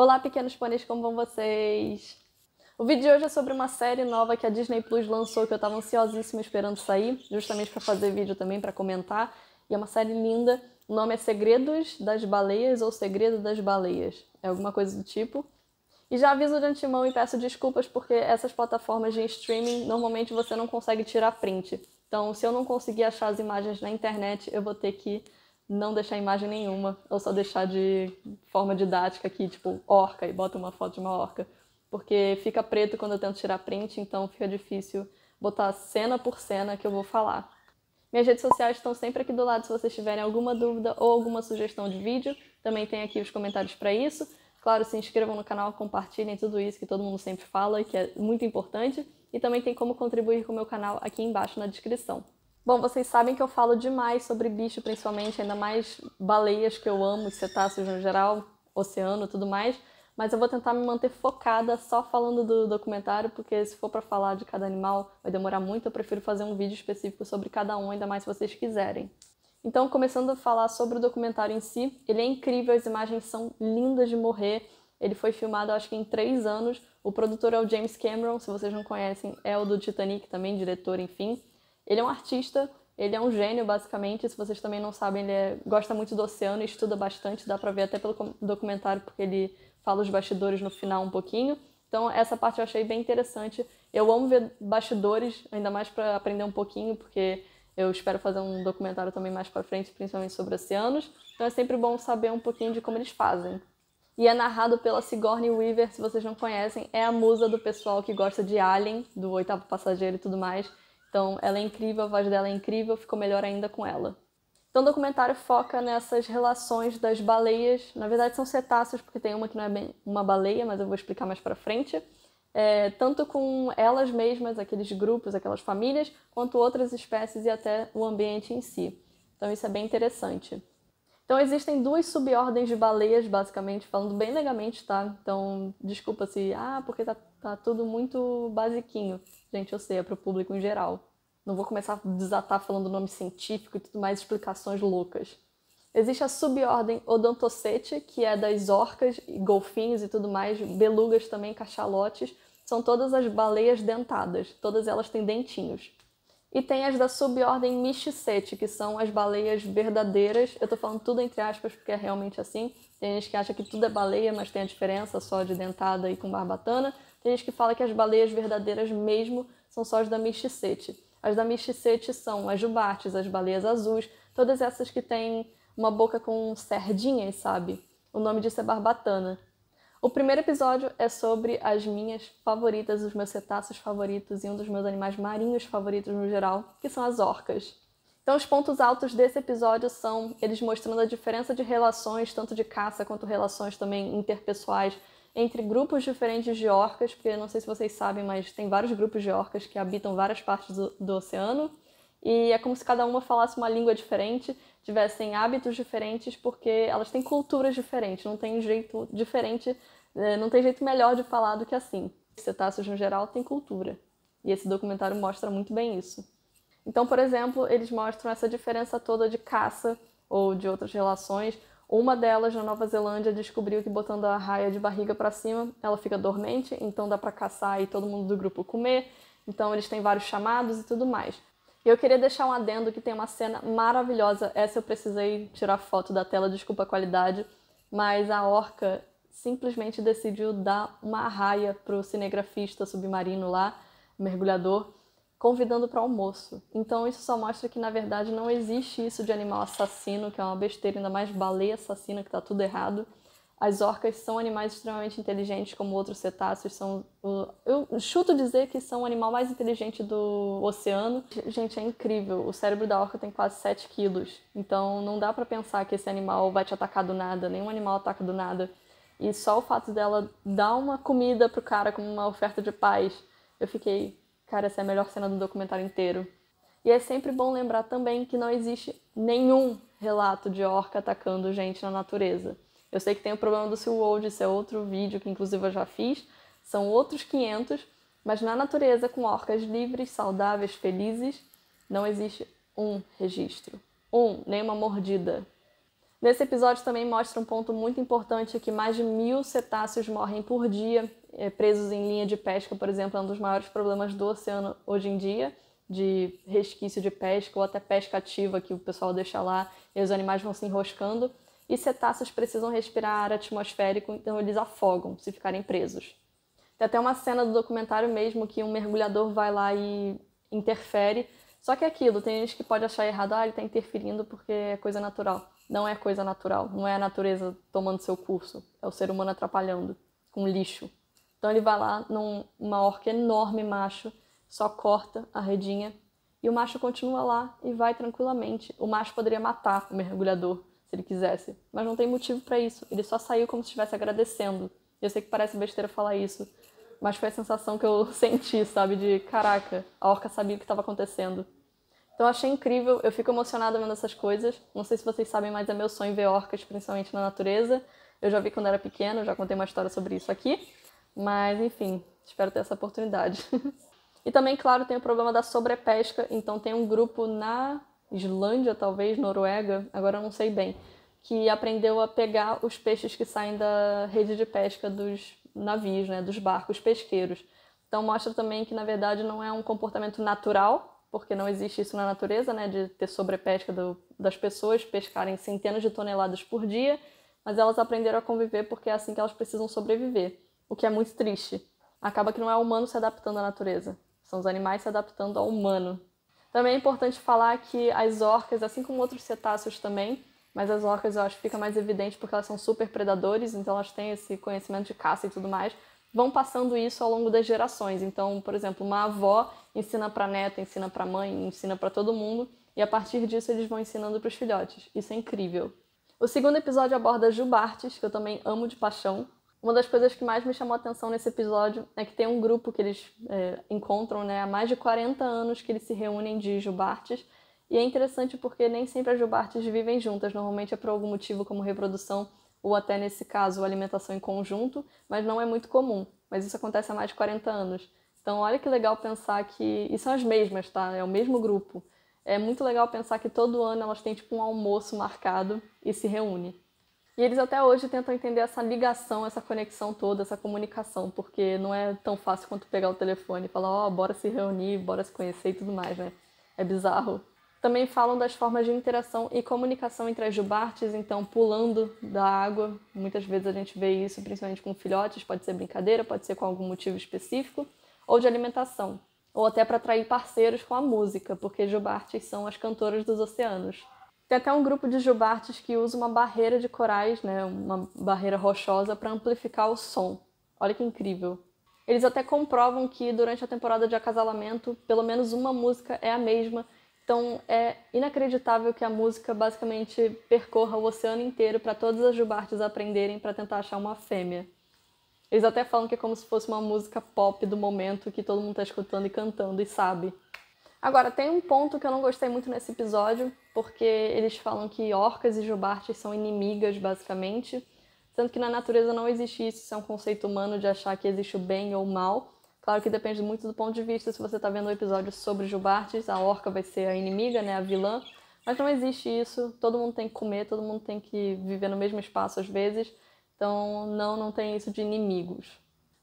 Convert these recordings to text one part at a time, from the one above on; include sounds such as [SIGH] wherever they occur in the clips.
Olá, pequenos pôneis, como vão vocês? O vídeo de hoje é sobre uma série nova que a Disney Plus lançou que eu estava ansiosíssima esperando sair, justamente para fazer vídeo também, para comentar. E é uma série linda. O nome é Segredos das Baleias ou Segredo das Baleias. É alguma coisa do tipo. E já aviso de antemão e peço desculpas porque essas plataformas de streaming normalmente você não consegue tirar print. Então, se eu não conseguir achar as imagens na internet, eu vou ter que não deixar imagem nenhuma, ou só deixar de forma didática aqui, tipo orca, e bota uma foto de uma orca. Porque fica preto quando eu tento tirar print, então fica difícil botar cena por cena que eu vou falar. Minhas redes sociais estão sempre aqui do lado se vocês tiverem alguma dúvida ou alguma sugestão de vídeo. Também tem aqui os comentários para isso. Claro, se inscrevam no canal, compartilhem tudo isso que todo mundo sempre fala e que é muito importante. E também tem como contribuir com o meu canal aqui embaixo na descrição. Bom, vocês sabem que eu falo demais sobre bicho, principalmente, ainda mais baleias que eu amo, cetáceos no geral, oceano tudo mais. Mas eu vou tentar me manter focada só falando do documentário, porque se for para falar de cada animal vai demorar muito. Eu prefiro fazer um vídeo específico sobre cada um, ainda mais se vocês quiserem. Então, começando a falar sobre o documentário em si, ele é incrível, as imagens são lindas de morrer. Ele foi filmado, acho que em três anos. O produtor é o James Cameron, se vocês não conhecem, é o do Titanic também, diretor, enfim. Ele é um artista, ele é um gênio, basicamente. Se vocês também não sabem, ele é, gosta muito do oceano, estuda bastante, dá pra ver até pelo documentário, porque ele fala os bastidores no final um pouquinho. Então, essa parte eu achei bem interessante. Eu amo ver bastidores, ainda mais para aprender um pouquinho, porque eu espero fazer um documentário também mais para frente, principalmente sobre oceanos. Então, é sempre bom saber um pouquinho de como eles fazem. E é narrado pela Sigourney Weaver, se vocês não conhecem, é a musa do pessoal que gosta de Alien, do oitavo passageiro e tudo mais. Então, ela é incrível, a voz dela é incrível, ficou melhor ainda com ela. Então, o documentário foca nessas relações das baleias. Na verdade, são cetáceos, porque tem uma que não é bem uma baleia, mas eu vou explicar mais para frente. É, tanto com elas mesmas, aqueles grupos, aquelas famílias, quanto outras espécies e até o ambiente em si. Então, isso é bem interessante. Então, existem duas subordens de baleias, basicamente, falando bem legamente, tá? Então, desculpa se, ah, porque tá, tá tudo muito basiquinho. Gente, eu sei, é para o público em geral. Não vou começar a desatar falando nome científico e tudo mais, explicações loucas. Existe a subordem Odontocete, que é das orcas, golfinhos e tudo mais, belugas também, cachalotes. São todas as baleias dentadas, todas elas têm dentinhos. E tem as da subordem Michicete, que são as baleias verdadeiras. Eu tô falando tudo entre aspas porque é realmente assim. Tem gente que acha que tudo é baleia, mas tem a diferença só de dentada e com barbatana. Tem gente que fala que as baleias verdadeiras mesmo são só as da Michicete. As da Michicete são as jubartes, as baleias azuis, todas essas que têm uma boca com sardinhas, sabe? O nome disso é barbatana. O primeiro episódio é sobre as minhas favoritas, os meus cetáceos favoritos e um dos meus animais marinhos favoritos no geral, que são as orcas. Então, os pontos altos desse episódio são eles mostrando a diferença de relações, tanto de caça quanto relações também interpessoais, entre grupos diferentes de orcas, porque não sei se vocês sabem, mas tem vários grupos de orcas que habitam várias partes do, do oceano, e é como se cada uma falasse uma língua diferente, tivessem hábitos diferentes, porque elas têm culturas diferentes, não tem jeito diferente, né, não tem jeito melhor de falar do que assim. Cetáceos, no geral, têm cultura. E esse documentário mostra muito bem isso. Então, por exemplo, eles mostram essa diferença toda de caça ou de outras relações. Uma delas, na Nova Zelândia, descobriu que botando a raia de barriga para cima, ela fica dormente, então dá para caçar e todo mundo do grupo comer. Então, eles têm vários chamados e tudo mais eu queria deixar um adendo que tem uma cena maravilhosa. Essa eu precisei tirar foto da tela, desculpa a qualidade. Mas a orca simplesmente decidiu dar uma raia pro cinegrafista submarino lá, mergulhador, convidando para almoço. Então isso só mostra que na verdade não existe isso de animal assassino, que é uma besteira, ainda mais baleia assassina, que tá tudo errado. As orcas são animais extremamente inteligentes, como outros cetáceos são. Eu chuto dizer que são o animal mais inteligente do oceano. Gente, é incrível. O cérebro da orca tem quase 7 quilos. Então não dá para pensar que esse animal vai te atacar do nada. Nenhum animal ataca do nada. E só o fato dela dar uma comida pro cara como uma oferta de paz, eu fiquei, cara, essa é a melhor cena do documentário inteiro. E é sempre bom lembrar também que não existe nenhum relato de orca atacando gente na natureza. Eu sei que tem o problema do SeaWorld, esse é outro vídeo que inclusive eu já fiz, são outros 500, mas na natureza, com orcas livres, saudáveis, felizes, não existe um registro. Um, nenhuma mordida. Nesse episódio também mostra um ponto muito importante que mais de mil cetáceos morrem por dia, eh, presos em linha de pesca, por exemplo, é um dos maiores problemas do oceano hoje em dia, de resquício de pesca ou até pesca ativa que o pessoal deixa lá e os animais vão se enroscando. E cetáceos precisam respirar ar atmosférico, então eles afogam se ficarem presos. Tem até uma cena do documentário mesmo que um mergulhador vai lá e interfere. Só que é aquilo, tem gente que pode achar errado, ah, ele está interferindo porque é coisa natural. Não é coisa natural, não é a natureza tomando seu curso, é o ser humano atrapalhando com lixo. Então ele vai lá numa orca enorme macho, só corta a redinha e o macho continua lá e vai tranquilamente. O macho poderia matar o mergulhador, se ele quisesse. Mas não tem motivo para isso. Ele só saiu como se estivesse agradecendo. Eu sei que parece besteira falar isso, mas foi a sensação que eu [LAUGHS] senti, sabe? De caraca, a orca sabia o que estava acontecendo. Então eu achei incrível, eu fico emocionada vendo essas coisas. Não sei se vocês sabem, mas é meu sonho ver orcas, principalmente na natureza. Eu já vi quando era pequeno, já contei uma história sobre isso aqui. Mas enfim, espero ter essa oportunidade. [LAUGHS] e também, claro, tem o problema da sobrepesca. Então tem um grupo na Islândia, talvez, Noruega, agora eu não sei bem, que aprendeu a pegar os peixes que saem da rede de pesca dos navios, né, dos barcos pesqueiros. Então mostra também que na verdade não é um comportamento natural, porque não existe isso na natureza, né, de ter sobrepesca do, das pessoas pescarem centenas de toneladas por dia, mas elas aprenderam a conviver porque é assim que elas precisam sobreviver, o que é muito triste. Acaba que não é o humano se adaptando à natureza, são os animais se adaptando ao humano, também é importante falar que as orcas, assim como outros cetáceos também, mas as orcas eu acho que fica mais evidente porque elas são super predadores, então elas têm esse conhecimento de caça e tudo mais, vão passando isso ao longo das gerações. Então, por exemplo, uma avó ensina para neta, ensina para mãe, ensina para todo mundo, e a partir disso eles vão ensinando para os filhotes. Isso é incrível. O segundo episódio aborda jubartes, que eu também amo de paixão, uma das coisas que mais me chamou a atenção nesse episódio é que tem um grupo que eles é, encontram né, há mais de 40 anos que eles se reúnem de jubartes. E é interessante porque nem sempre as jubartes vivem juntas, normalmente é por algum motivo como reprodução ou até nesse caso alimentação em conjunto, mas não é muito comum. Mas isso acontece há mais de 40 anos. Então, olha que legal pensar que. E são as mesmas, tá? É o mesmo grupo. É muito legal pensar que todo ano elas têm tipo um almoço marcado e se reúnem. E eles até hoje tentam entender essa ligação, essa conexão toda, essa comunicação, porque não é tão fácil quanto pegar o telefone e falar, ó, oh, bora se reunir, bora se conhecer e tudo mais, né? É bizarro. Também falam das formas de interação e comunicação entre as jubartes, então pulando da água. Muitas vezes a gente vê isso, principalmente com filhotes, pode ser brincadeira, pode ser com algum motivo específico, ou de alimentação, ou até para atrair parceiros com a música, porque jubartes são as cantoras dos oceanos. Tem até um grupo de jubartes que usa uma barreira de corais, né, uma barreira rochosa, para amplificar o som. Olha que incrível. Eles até comprovam que durante a temporada de acasalamento, pelo menos uma música é a mesma. Então é inacreditável que a música basicamente percorra o oceano inteiro para todas as jubartes aprenderem para tentar achar uma fêmea. Eles até falam que é como se fosse uma música pop do momento que todo mundo está escutando e cantando e sabe. Agora, tem um ponto que eu não gostei muito nesse episódio, porque eles falam que orcas e jubartes são inimigas, basicamente. Sendo que na natureza não existe isso, isso é um conceito humano de achar que existe o bem ou o mal. Claro que depende muito do ponto de vista, se você está vendo o um episódio sobre jubartes, a orca vai ser a inimiga, né, a vilã. Mas não existe isso, todo mundo tem que comer, todo mundo tem que viver no mesmo espaço às vezes. Então, não, não tem isso de inimigos.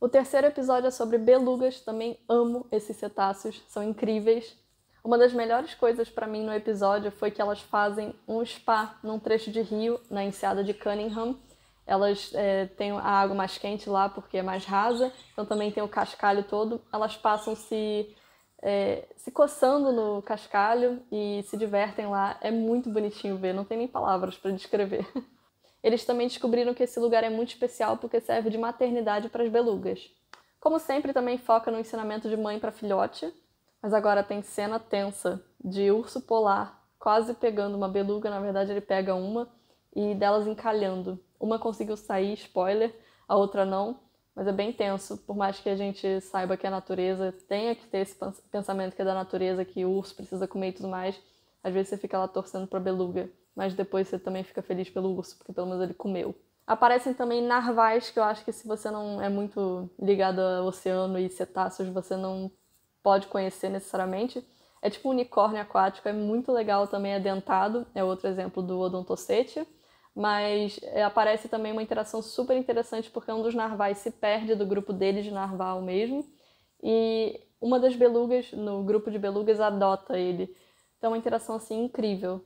O terceiro episódio é sobre belugas, também amo esses cetáceos, são incríveis. Uma das melhores coisas para mim no episódio foi que elas fazem um spa num trecho de rio, na enseada de Cunningham. Elas é, têm a água mais quente lá porque é mais rasa, então também tem o cascalho todo. Elas passam se, é, se coçando no cascalho e se divertem lá. É muito bonitinho ver, não tem nem palavras para descrever. [LAUGHS] Eles também descobriram que esse lugar é muito especial porque serve de maternidade para as belugas. Como sempre, também foca no ensinamento de mãe para filhote, mas agora tem cena tensa de urso polar quase pegando uma beluga, na verdade ele pega uma, e delas encalhando. Uma conseguiu sair, spoiler, a outra não, mas é bem tenso, por mais que a gente saiba que a natureza tenha que ter esse pensamento que é da natureza, que o urso precisa comer e tudo mais, às vezes você fica lá torcendo pra beluga, mas depois você também fica feliz pelo urso, porque pelo menos ele comeu. Aparecem também narvais, que eu acho que se você não é muito ligado ao oceano e cetáceos, você não pode conhecer necessariamente. É tipo um unicórnio aquático, é muito legal também, é dentado, é outro exemplo do odontocete. Mas é, aparece também uma interação super interessante porque um dos narvais se perde do grupo dele de narval mesmo. E uma das belugas, no grupo de belugas, adota ele. Então é uma interação assim incrível.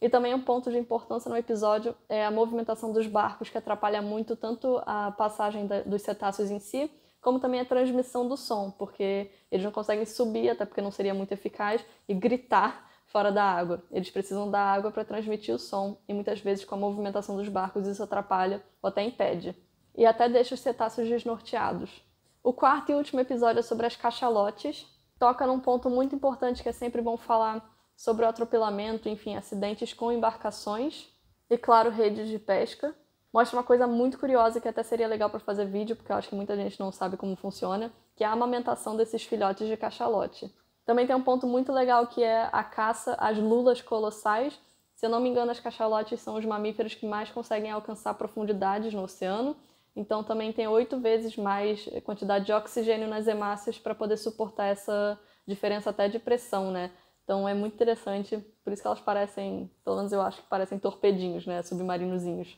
E também um ponto de importância no episódio é a movimentação dos barcos, que atrapalha muito tanto a passagem da, dos cetáceos em si, como também a transmissão do som, porque eles não conseguem subir, até porque não seria muito eficaz, e gritar fora da água. Eles precisam da água para transmitir o som, e muitas vezes com a movimentação dos barcos isso atrapalha ou até impede. E até deixa os cetáceos desnorteados. O quarto e último episódio é sobre as cachalotes. Toca num ponto muito importante que é sempre bom falar sobre o atropelamento, enfim, acidentes com embarcações e, claro, redes de pesca mostra uma coisa muito curiosa que até seria legal para fazer vídeo, porque eu acho que muita gente não sabe como funciona, que é a amamentação desses filhotes de cachalote. Também tem um ponto muito legal que é a caça às lulas colossais. Se eu não me engano, as cachalotes são os mamíferos que mais conseguem alcançar profundidades no oceano. Então também tem oito vezes mais quantidade de oxigênio nas hemácias para poder suportar essa diferença até de pressão, né? Então é muito interessante, por isso que elas parecem, pelo menos eu acho que parecem torpedinhos, né? Submarinozinhos.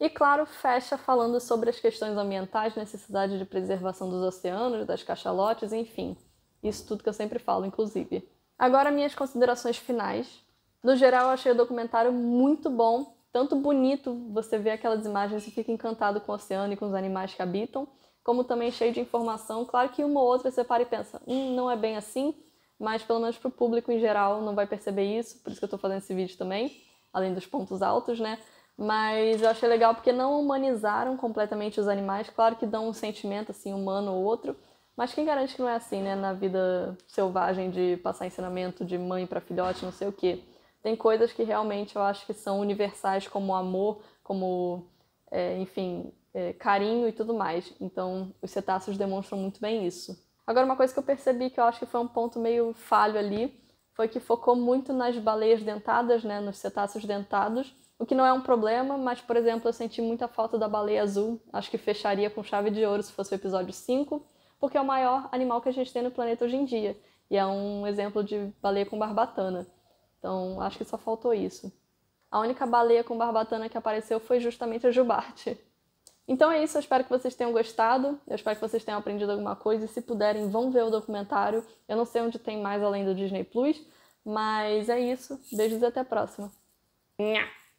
E, claro, fecha falando sobre as questões ambientais, necessidade de preservação dos oceanos, das cachalotes, enfim. Isso tudo que eu sempre falo, inclusive. Agora, minhas considerações finais. No geral, eu achei o documentário muito bom, tanto bonito, você vê aquelas imagens e fica encantado com o oceano e com os animais que habitam, como também cheio de informação. Claro que uma ou outra você para e pensa, hum, não é bem assim, mas pelo menos para o público em geral não vai perceber isso, por isso que eu estou fazendo esse vídeo também, além dos pontos altos, né? Mas eu achei legal porque não humanizaram completamente os animais. Claro que dão um sentimento assim humano ou outro, mas quem garante que não é assim, né? Na vida selvagem de passar ensinamento de mãe para filhote, não sei o quê. Tem coisas que realmente eu acho que são universais, como amor, como, é, enfim, é, carinho e tudo mais. Então, os cetáceos demonstram muito bem isso. Agora, uma coisa que eu percebi que eu acho que foi um ponto meio falho ali foi que focou muito nas baleias dentadas, né? Nos cetáceos dentados o que não é um problema, mas, por exemplo, eu senti muita falta da baleia azul. Acho que fecharia com chave de ouro se fosse o episódio 5, porque é o maior animal que a gente tem no planeta hoje em dia. E é um exemplo de baleia com barbatana. Então, acho que só faltou isso. A única baleia com barbatana que apareceu foi justamente a jubarte. Então é isso, eu espero que vocês tenham gostado, eu espero que vocês tenham aprendido alguma coisa e se puderem vão ver o documentário. Eu não sei onde tem mais além do Disney Plus, mas é isso. Beijos e até a próxima. Nha.